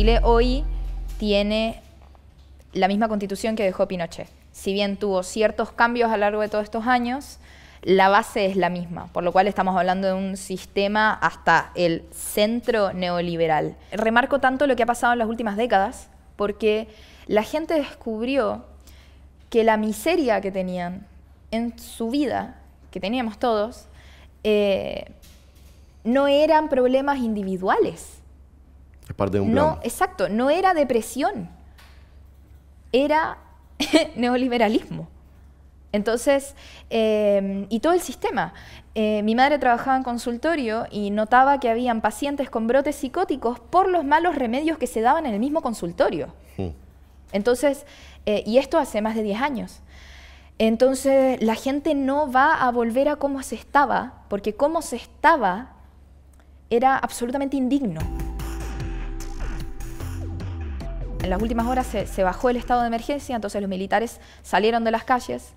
Chile hoy tiene la misma constitución que dejó Pinochet. Si bien tuvo ciertos cambios a lo largo de todos estos años, la base es la misma, por lo cual estamos hablando de un sistema hasta el centro neoliberal. Remarco tanto lo que ha pasado en las últimas décadas, porque la gente descubrió que la miseria que tenían en su vida, que teníamos todos, eh, no eran problemas individuales, no, exacto, no era depresión, era neoliberalismo. Entonces, em, y todo el sistema. Eh, mi madre trabajaba en consultorio y notaba que habían pacientes con brotes psicóticos por los malos remedios que se daban en el mismo consultorio. Hmm. Entonces, eh, y esto hace más de 10 años. Entonces, la gente no va a volver a cómo se estaba, porque cómo se estaba era absolutamente indigno. En las últimas horas se, bajó el estado de emergencia, entonces los militares salieron de las calles,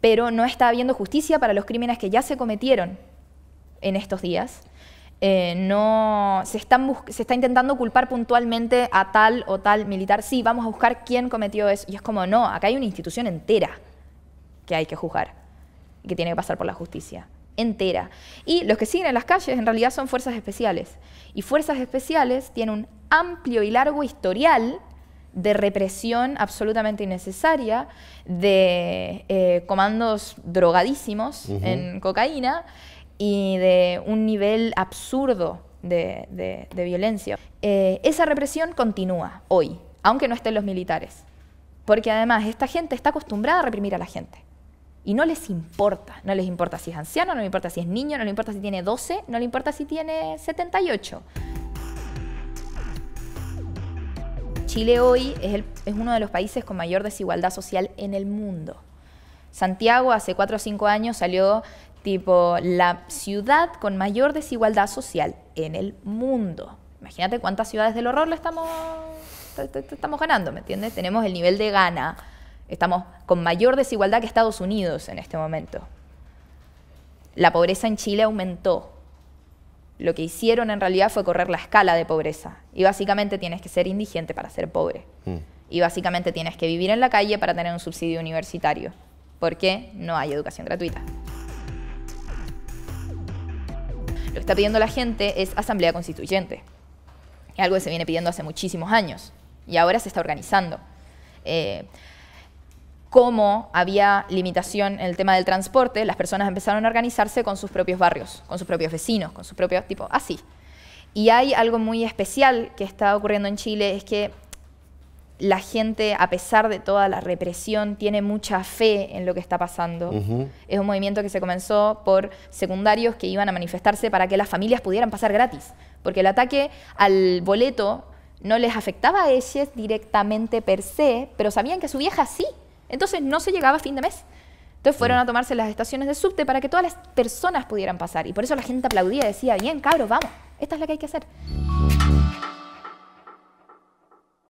pero no está habiendo justicia para los crímenes que ya se cometieron en estos días. Eh, no se, se está intentando culpar puntualmente a tal o tal militar. Sí, vamos a buscar quién cometió eso. Y es como, no, acá hay una institución entera que hay que juzgar que tiene que pasar por la justicia. Entera. Y los que siguen en las calles en realidad son fuerzas especiales. Y fuerzas especiales tienen un amplio y largo historial de represión absolutamente innecesaria, de eh, comandos drogadísimos en cocaína y de un nivel absurdo de, violencia. Eh, esa represión continúa hoy, aunque no estén los militares, porque además esta gente está acostumbrada a reprimir a la gente. Y no les importa, no les importa si es anciano, no les importa si es niño, no les importa si tiene 12, no les importa si tiene 78. Chile hoy es, uno de los países con mayor desigualdad social en el mundo. Santiago hace 4 o 5 años salió tipo la ciudad con mayor desigualdad social en el mundo. Imagínate cuántas ciudades del horror le estamos, estamos ganando, ¿me entiendes? Tenemos el nivel de gana. Estamos con mayor desigualdad que Estados Unidos en este momento. La pobreza en Chile aumentó lo que hicieron en realidad fue correr la escala de pobreza. Y básicamente tienes que ser indigente para ser pobre. Mm. Y básicamente tienes que vivir en la calle para tener un subsidio universitario, porque no hay educación gratuita. Lo que está pidiendo la gente es asamblea constituyente. algo que se viene pidiendo hace muchísimos años y ahora se está organizando. Eh, como había limitación en el tema del transporte, las personas empezaron a organizarse con sus propios barrios, con sus propios vecinos, con sus propios, tipo, así. Y hay algo muy especial que está ocurriendo en Chile, es que la gente, a pesar de toda la represión, tiene mucha fe en lo que está pasando. Es un movimiento que se comenzó por secundarios que iban a manifestarse para que las familias pudieran pasar gratis, porque el ataque al boleto no les afectaba a ellos directamente per se, pero sabían que su vieja sí. Entonces no se llegaba a fin de mes. Entonces fueron mm. a tomarse las estaciones de subte para que todas las personas pudieran pasar. Y por eso la gente aplaudía, decía, bien, cabros, vamos, esta es la que hay que hacer.